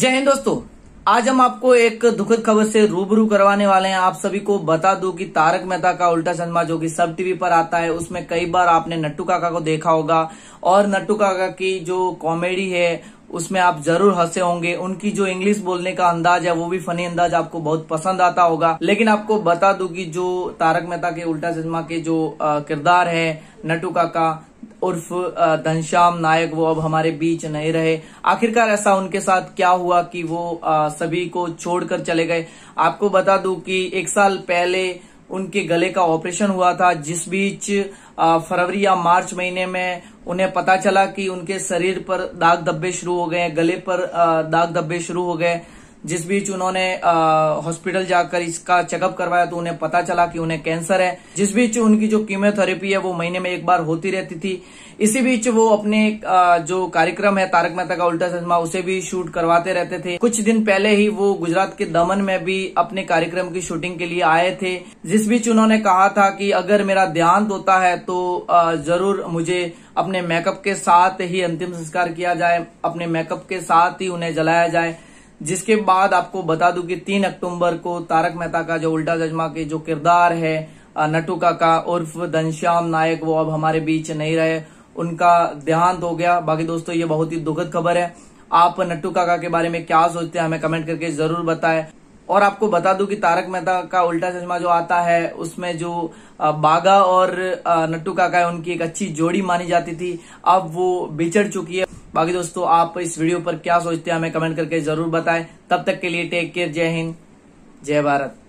जय हिंद दोस्तों आज हम आपको एक दुखद खबर से रूबरू करवाने वाले हैं आप सभी को बता दूं कि तारक मेहता का उल्टा चंदमा जो कि सब टीवी पर आता है उसमें कई बार आपने नट्टू काका को देखा होगा और नट्टू काका की जो कॉमेडी है उसमें आप जरूर हंसे होंगे उनकी जो इंग्लिश बोलने का अंदाज है वो भी फनी अंदाज आपको बहुत पसंद आता होगा लेकिन आपको बता दू की जो तारक मेहता के उल्टा चंदमा के जो किरदार है नटू काका उर्फ घनश्याम नायक वो अब हमारे बीच नहीं रहे आखिरकार ऐसा उनके साथ क्या हुआ कि वो सभी को छोड़कर चले गए आपको बता दूं कि एक साल पहले उनके गले का ऑपरेशन हुआ था जिस बीच फरवरी या मार्च महीने में उन्हें पता चला कि उनके शरीर पर दाग धब्बे शुरू हो गए गले पर दाग धब्बे शुरू हो गए जिस बीच उन्होंने हॉस्पिटल जाकर इसका चेकअप करवाया तो उन्हें पता चला कि उन्हें कैंसर है जिस बीच उनकी जो कीमियोथेरेपी है वो महीने में एक बार होती रहती थी इसी बीच वो अपने आ, जो कार्यक्रम है तारक मेहता का उल्टा चश्मा उसे भी शूट करवाते रहते थे कुछ दिन पहले ही वो गुजरात के दमन में भी अपने कार्यक्रम की शूटिंग के लिए आए थे जिस बीच उन्होंने कहा था कि अगर मेरा देहांत होता है तो जरूर मुझे अपने मेकअप के साथ ही अंतिम संस्कार किया जाए अपने मेकअप के साथ ही उन्हें जलाया जाए जिसके बाद आपको बता दूं कि तीन अक्टूबर को तारक मेहता का जो उल्टा जजमा के जो किरदार है नटू काका उर्फ धनश्याम नायक वो अब हमारे बीच नहीं रहे उनका देहांत हो गया बाकी दोस्तों ये बहुत ही दुखद खबर है आप नट्टू काका के बारे में क्या सोचते हैं हमें कमेंट करके जरूर बताएं और आपको बता दूं कि तारक मेहता का उल्टा चश्मा जो आता है उसमें जो बागा और नट्टू काका है उनकी एक अच्छी जोड़ी मानी जाती थी अब वो बिछड़ चुकी है बाकी दोस्तों आप इस वीडियो पर क्या सोचते हैं हमें कमेंट करके जरूर बताएं तब तक के लिए टेक केयर जय हिंद जय भारत